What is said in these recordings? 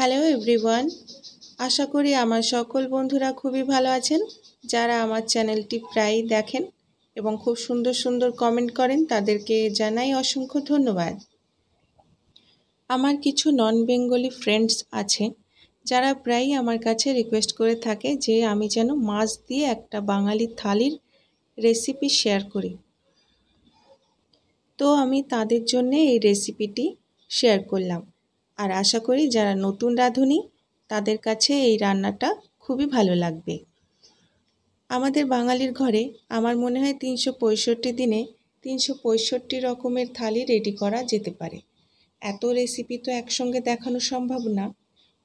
Hello everyone আশা করি আমার সকল বন্ধুরা খুবই ভালো আছেন যারা আমার চ্যানেলটি প্রায়ই দেখেন এবং খুব সুন্দর সুন্দর কমেন্ট করেন তাদেরকে জানাই অসংখ্য ধন্যবাদ আমার কিছু নন বেঙ্গলি ফ্রেন্ডস আছে যারা প্রায়ই আমার কাছে রিকোয়েস্ট করে থাকে যে আমি যেন মাছ দিয়ে একটা বাঙালি থালির রেসিপি শেয়ার করি তো আমি তাদের জন্য এই রেসিপিটি শেয়ার করলাম আর আশা করি যারা নতুন রাঁধুনি তাদের কাছে এই রান্নাটা খুবই ভালো লাগবে আমাদের বাঙালির ঘরে আমার মনে হয় তিনশো পঁয়ষট্টি দিনে তিনশো পঁয়ষট্টি রকমের থালি রেডি করা যেতে পারে এত রেসিপি তো একসঙ্গে দেখানো সম্ভব না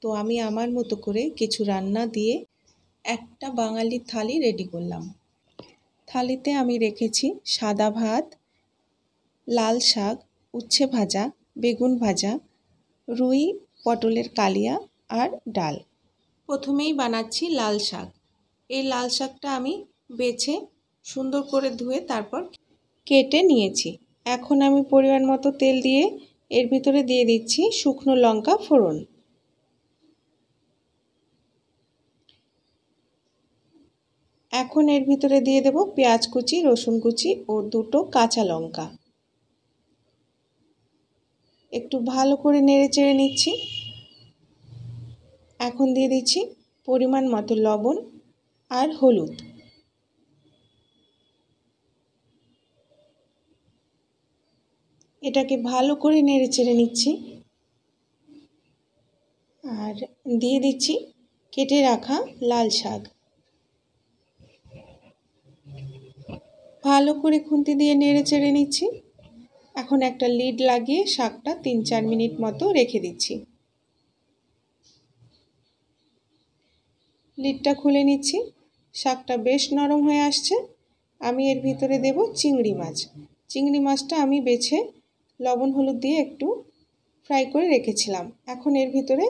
তো আমি আমার মতো করে কিছু রান্না দিয়ে একটা বাঙালি থালি রেডি করলাম থালিতে আমি রেখেছি সাদা ভাত লাল শাক উচ্ছে ভাজা বেগুন ভাজা রুই পটলের কালিয়া আর ডাল প্রথমেই বানাচ্ছি লাল শাক এই লাল শাকটা আমি বেছে সুন্দর করে ধুয়ে তারপর কেটে নিয়েছি এখন আমি পরিমাণ মতো তেল দিয়ে এর ভিতরে দিয়ে দিচ্ছি শুকনো লঙ্কা ফোড়ন এখন এর ভিতরে দিয়ে দেব পেঁয়াজ কুচি রসুন কুচি ও দুটো কাঁচা লঙ্কা ভালো করে নেড়ে চেড়ে নিচ্ছি এখন দিয়ে দিচ্ছি পরিমাণ মতো লবণ আর হলুদ এটাকে ভালো করে নেড়ে চেড়ে নিচ্ছি আর দিয়ে দিচ্ছি কেটে রাখা লাল শাক ভালো করে খুন্তি দিয়ে নেড়ে চেড়ে নিচ্ছি এখন একটা লিড লাগিয়ে শাকটা তিন চার মিনিট মতো রেখে দিচ্ছি লিডটা খুলে নিচ্ছি শাকটা বেশ নরম হয়ে আসছে আমি এর ভিতরে দেব চিংড়ি মাছ চিংড়ি মাছটা আমি বেছে লবণ হলুদ দিয়ে একটু ফ্রাই করে রেখেছিলাম এখন এর ভিতরে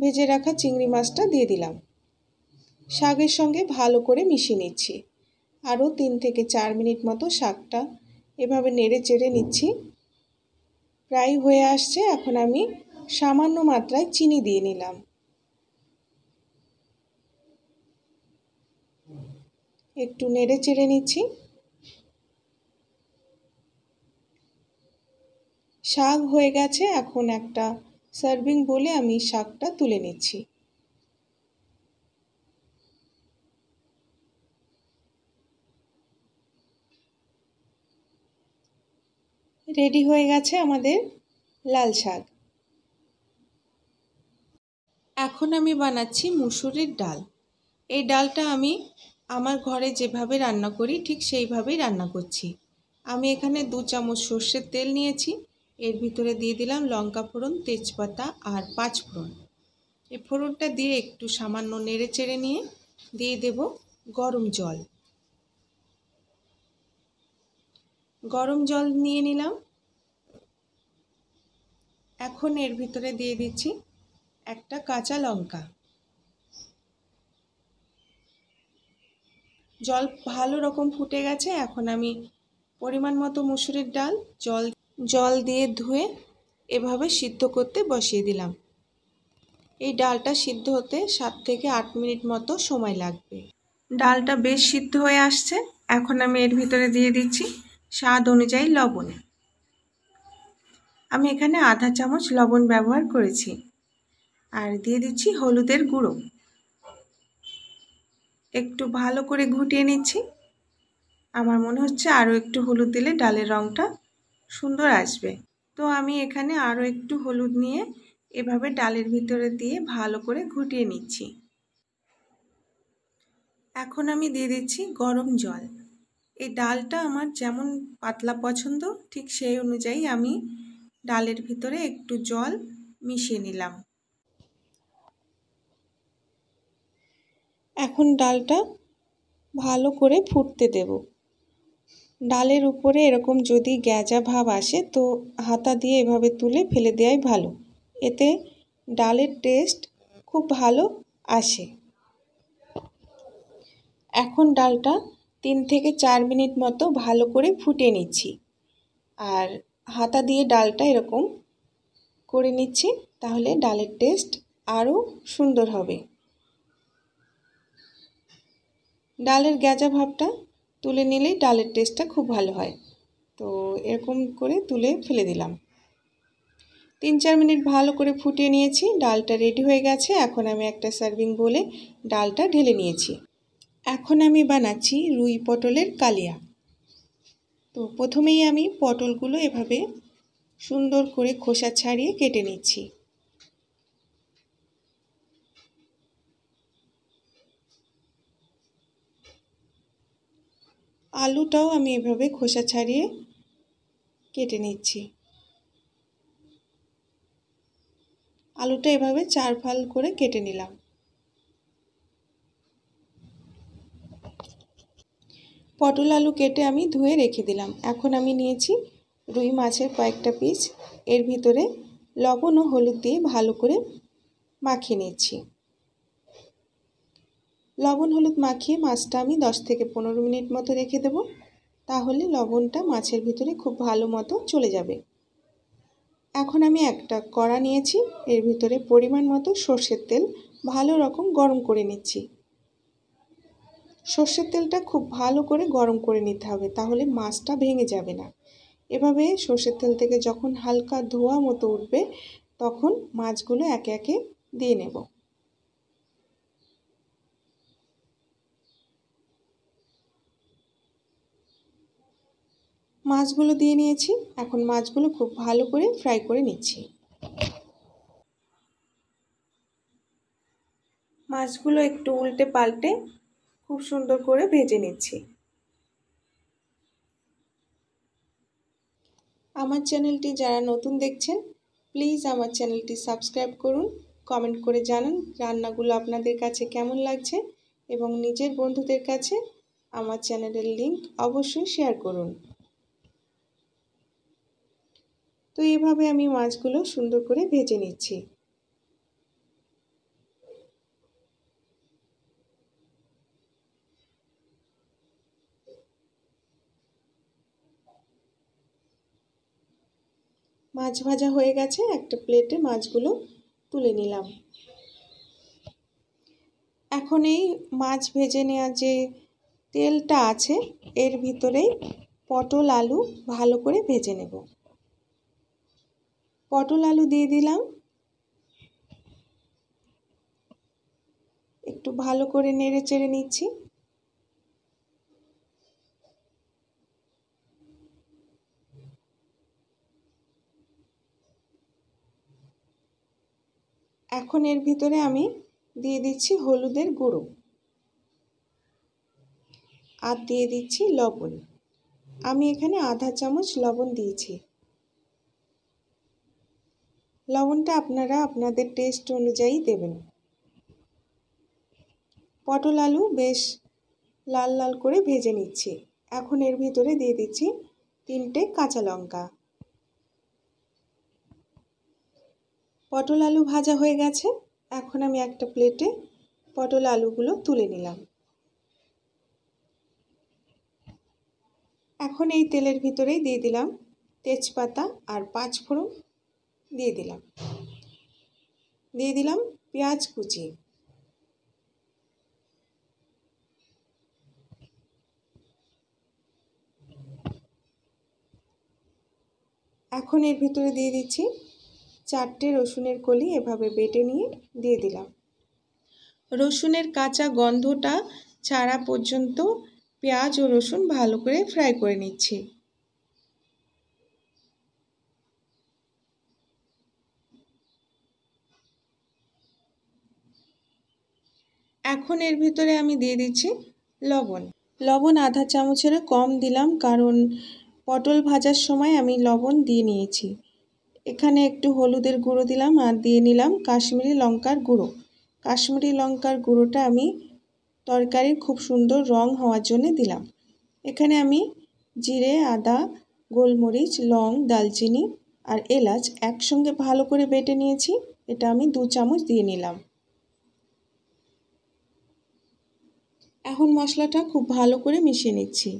ভেজে রাখা চিংড়ি মাছটা দিয়ে দিলাম শাকের সঙ্গে ভালো করে মিশিয়ে নিচ্ছি আরও তিন থেকে চার মিনিট মতো শাকটা এভাবে নেড়ে চেড়ে নিচ্ছি প্রায় হয়ে আসছে এখন আমি সামান্য মাত্রায় চিনি দিয়ে নিলাম একটু নেড়ে চেড়ে নিচ্ছি শাক হয়ে গেছে এখন একটা সার্ভিং বলে আমি শাকটা তুলে নিচ্ছি রেডি হয়ে গেছে আমাদের লাল শাক এখন আমি বানাচ্ছি মুসুরির ডাল এই ডালটা আমি আমার ঘরে যেভাবে রান্না করি ঠিক সেইভাবেই রান্না করছি আমি এখানে দু চামচ সর্ষের তেল নিয়েছি এর ভিতরে দিয়ে দিলাম লঙ্কা ফোড়ন তেজপাতা আর পাঁচ ফোড়ন এই ফোড়নটা দিয়ে একটু সামান্য নেড়ে চেড়ে নিয়ে দিয়ে দেব গরম জল গরম জল নিয়ে নিলাম এখন এর ভিতরে দিয়ে দিচ্ছি একটা কাঁচা লঙ্কা জল ভালো রকম ফুটে গেছে এখন আমি পরিমাণ মতো মুসুরির ডাল জল জল দিয়ে ধুয়ে এভাবে সিদ্ধ করতে বসিয়ে দিলাম এই ডালটা সিদ্ধ হতে সাত থেকে আট মিনিট মতো সময় লাগবে ডালটা বেশ সিদ্ধ হয়ে আসছে এখন আমি এর ভিতরে দিয়ে দিচ্ছি স্বাদ অনুযায়ী লবণ আমি এখানে আধা চামচ লবণ ব্যবহার করেছি আর দিয়ে দিচ্ছি হলুদের গুঁড়ো একটু ভালো করে ঘুটিয়ে নিচ্ছি আমার মনে হচ্ছে আরও একটু হলুদ দিলে ডালের রঙটা সুন্দর আসবে তো আমি এখানে আরও একটু হলুদ নিয়ে এভাবে ডালের ভিতরে দিয়ে ভালো করে ঘুটিয়ে নিচ্ছি এখন আমি দিয়ে দিচ্ছি গরম জল এই ডালটা আমার যেমন পাতলা পছন্দ ঠিক সেই অনুযায়ী আমি ডালের ভিতরে একটু জল মিশিয়ে নিলাম এখন ডালটা ভালো করে ফুটতে দেব ডালের উপরে এরকম যদি গ্যাজা ভাব আসে তো হাতা দিয়ে এভাবে তুলে ফেলে দেওয়াই ভালো এতে ডালের টেস্ট খুব ভালো আসে এখন ডালটা তিন থেকে চার মিনিট মতো ভালো করে ফুটে নিচ্ছি আর হাতা দিয়ে ডালটা এরকম করে নিচ্ছি তাহলে ডালের টেস্ট আরও সুন্দর হবে ডালের গ্যাজা ভাবটা তুলে নিলেই ডালের টেস্টটা খুব ভালো হয় তো এরকম করে তুলে ফেলে দিলাম তিন চার মিনিট ভালো করে ফুটিয়ে নিয়েছি ডালটা রেডি হয়ে গেছে এখন আমি একটা সার্ভিং বলে ডালটা ঢেলে নিয়েছি এখন আমি বানাচ্ছি রুই পটলের কালিয়া তো প্রথমেই আমি পটলগুলো এভাবে সুন্দর করে খোসা ছাড়িয়ে কেটে নিচ্ছি আলুটাও আমি এভাবে খোসা ছাড়িয়ে কেটে নিচ্ছি আলুটা এভাবে চার ফাল করে কেটে নিলাম পটল আলু কেটে আমি ধুয়ে রেখে দিলাম এখন আমি নিয়েছি রুই মাছের কয়েকটা পিস এর ভিতরে লবণ ও হলুদ দিয়ে ভালো করে মাখিয়ে নিয়েছি লবণ হলুদ মাখিয়ে মাছটা আমি দশ থেকে পনেরো মিনিট মতো রেখে দেব তাহলে লবণটা মাছের ভিতরে খুব ভালো মতো চলে যাবে এখন আমি একটা কড়া নিয়েছি এর ভিতরে পরিমাণ মতো সর্ষের তেল ভালো রকম গরম করে নিচ্ছি সর্ষের তেলটা খুব ভালো করে গরম করে নিতে হবে তাহলে মাছটা ভেঙে যাবে না এভাবে সর্ষের তেল থেকে যখন হালকা ধোয়া মতো উঠবে তখন মাছগুলো একে একে দিয়ে নেব মাছগুলো দিয়ে নিয়েছি এখন মাছগুলো খুব ভালো করে ফ্রাই করে নিচ্ছি মাছগুলো একটু উল্টে পাল্টে খুব সুন্দর করে ভেজে নিচ্ছি আমার চ্যানেলটি যারা নতুন দেখছেন প্লিজ আমার চ্যানেলটি সাবস্ক্রাইব করুন কমেন্ট করে জানান রান্নাগুলো আপনাদের কাছে কেমন লাগছে এবং নিজের বন্ধুদের কাছে আমার চ্যানেলের লিংক অবশ্যই শেয়ার করুন তো এভাবে আমি মাছগুলো সুন্দর করে ভেজে নিচ্ছি মাছ ভাজা হয়ে গেছে একটা প্লেটে মাছগুলো তুলে নিলাম এখন এই মাছ ভেজে নেওয়া যে তেলটা আছে এর ভিতরেই পটল আলু ভালো করে ভেজে নেব পটল আলু দিয়ে দিলাম একটু ভালো করে নেড়ে চেড়ে নিচ্ছি এখন এর ভিতরে আমি দিয়ে দিচ্ছি হলুদের গুঁড়ো আর দিয়ে দিচ্ছি লবণ আমি এখানে আধা চামচ লবণ দিয়েছি লবণটা আপনারা আপনাদের টেস্ট অনুযায়ী দেবেন পটল আলু বেশ লাল লাল করে ভেজে নিচ্ছি এখন এর ভিতরে দিয়ে দিচ্ছি তিনটে কাঁচা লঙ্কা পটল আলু ভাজা হয়ে গেছে এখন আমি একটা প্লেটে পটল আলুগুলো তুলে নিলাম এখন এই তেলের ভিতরেই দিয়ে দিলাম তেজপাতা আর পাঁচ ফোড়ন দিয়ে দিলাম দিয়ে দিলাম পেঁয়াজ কুচি এখন এর ভিতরে দিয়ে দিচ্ছি চারটে রসুনের কলি এভাবে বেটে নিয়ে দিয়ে দিলাম রসুনের কাঁচা গন্ধটা ছাড়া পর্যন্ত পেঁয়াজ ও রসুন ভালো করে ফ্রাই করে নিচ্ছি এখন এর ভিতরে আমি দিয়ে দিচ্ছি লবণ লবণ আধা চামচের কম দিলাম কারণ পটল ভাজার সময় আমি লবণ দিয়ে নিয়েছি এখানে একটু হলুদের গুঁড়ো দিলাম আর দিয়ে নিলাম কাশ্মীরি লঙ্কার গুঁড়ো কাশ্মীরি লঙ্কার গুঁড়োটা আমি তরকারির খুব সুন্দর রং হওয়ার জন্য দিলাম এখানে আমি জিরে আদা গোলমরিচ লং দালচিনি আর এলাচ একসঙ্গে ভালো করে বেটে নিয়েছি এটা আমি দু চামচ দিয়ে নিলাম এখন মশলাটা খুব ভালো করে মিশিয়ে নিচ্ছি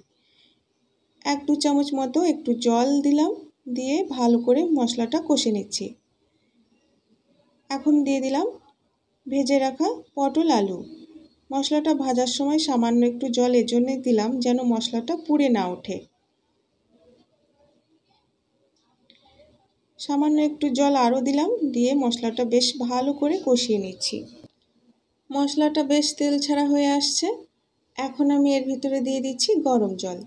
এক দু চামচ মতো একটু জল দিলাম দিয়ে ভালো করে মশলাটা কষে নিচ্ছি এখন দিয়ে দিলাম ভেজে রাখা পটল আলু মশলাটা ভাজার সময় সামান্য একটু জল এজন্য দিলাম যেন মশলাটা পুড়ে না ওঠে সামান্য একটু জল আরও দিলাম দিয়ে মশলাটা বেশ ভালো করে কষিয়ে নিচ্ছি মশলাটা বেশ তেল ছাড়া হয়ে আসছে এখন আমি এর ভিতরে দিয়ে দিচ্ছি গরম জল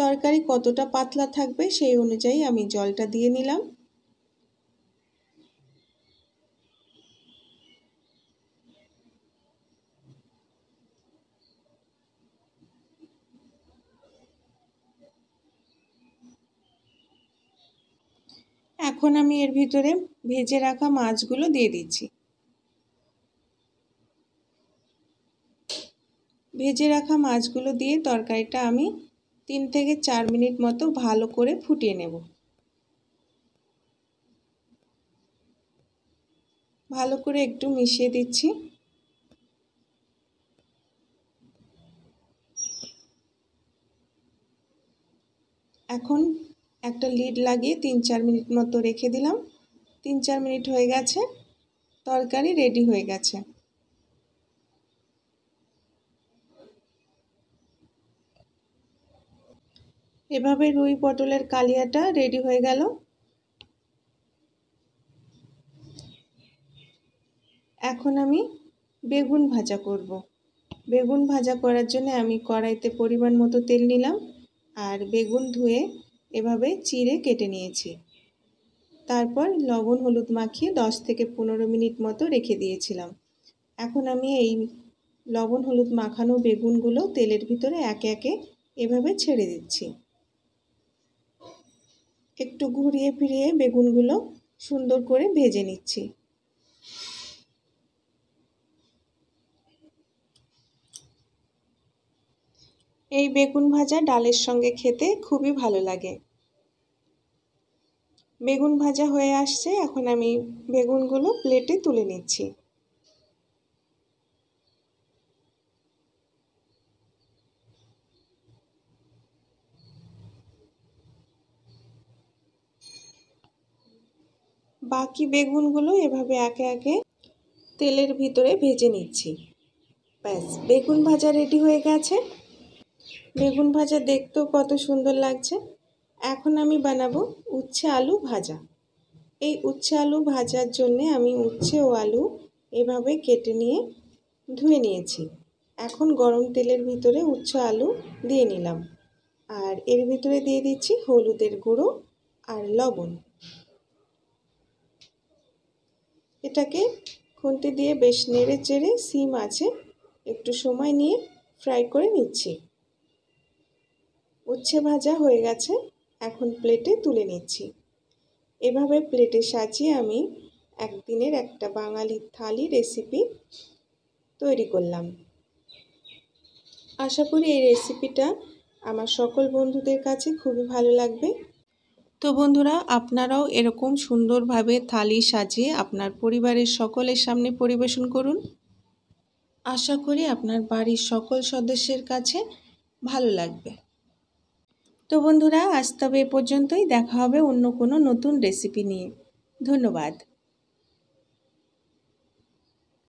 তরকারি কতটা পাতলা থাকবে সেই অনুযায়ী আমি জলটা দিয়ে নিলাম এখন আমি এর ভিতরে ভেজে রাখা মাছগুলো দিয়ে দিচ্ছি ভেজে রাখা মাছগুলো দিয়ে তরকারিটা আমি তিন থেকে চার মিনিট মতো ভালো করে ফুটিয়ে নেব ভালো করে একটু মিশিয়ে দিচ্ছি এখন একটা লিড লাগিয়ে তিন চার মিনিট মতো রেখে দিলাম তিন চার মিনিট হয়ে গেছে তরকারি রেডি হয়ে গেছে এভাবে রুই পটলের কালিয়াটা রেডি হয়ে গেল এখন আমি বেগুন ভাজা করব। বেগুন ভাজা করার জন্য আমি কড়াইতে পরিমাণ মতো তেল নিলাম আর বেগুন ধুয়ে এভাবে চিড়ে কেটে নিয়েছি তারপর লবণ হলুদ মাখিয়ে 10 থেকে পনেরো মিনিট মতো রেখে দিয়েছিলাম এখন আমি এই লবণ হলুদ মাখানো বেগুনগুলো তেলের ভিতরে একে একে এভাবে ছেড়ে দিচ্ছি একটু ঘুরিয়ে ফিরিয়ে বেগুনগুলো সুন্দর করে ভেজে নিচ্ছি এই বেগুন ভাজা ডালের সঙ্গে খেতে খুবই ভালো লাগে বেগুন ভাজা হয়ে আসছে এখন আমি বেগুনগুলো প্লেটে তুলে নিচ্ছি বাকি বেগুনগুলো এভাবে একে একে তেলের ভিতরে ভেজে নিচ্ছি ব্যাস বেগুন ভাজা রেডি হয়ে গেছে বেগুন ভাজা দেখতেও কত সুন্দর লাগছে এখন আমি বানাবো উচ্ছে আলু ভাজা এই উচ্ছে আলু ভাজার জন্য আমি উচ্ছে ও আলু এভাবে কেটে নিয়ে ধুয়ে নিয়েছি এখন গরম তেলের ভিতরে উচ্ছে আলু দিয়ে নিলাম আর এর ভিতরে দিয়ে দিচ্ছি হলুদের গুঁড়ো আর লবণ এটাকে খুন্তি দিয়ে বেশ নেড়ে চেড়ে সিম আছে একটু সময় নিয়ে ফ্রাই করে নিচ্ছি উচ্ছে ভাজা হয়ে গেছে এখন প্লেটে তুলে নিচ্ছি এভাবে প্লেটে সাজিয়ে আমি একদিনের একটা বাঙালি থালি রেসিপি তৈরি করলাম আশা করি এই রেসিপিটা আমার সকল বন্ধুদের কাছে খুবই ভালো লাগবে তো বন্ধুরা আপনারাও এরকম সুন্দরভাবে থালি সাজিয়ে আপনার পরিবারের সকলের সামনে পরিবেশন করুন আশা করি আপনার বাড়ির সকল সদস্যের কাছে ভালো লাগবে তো বন্ধুরা আজ তবে এ পর্যন্তই দেখা হবে অন্য কোনো নতুন রেসিপি নিয়ে ধন্যবাদ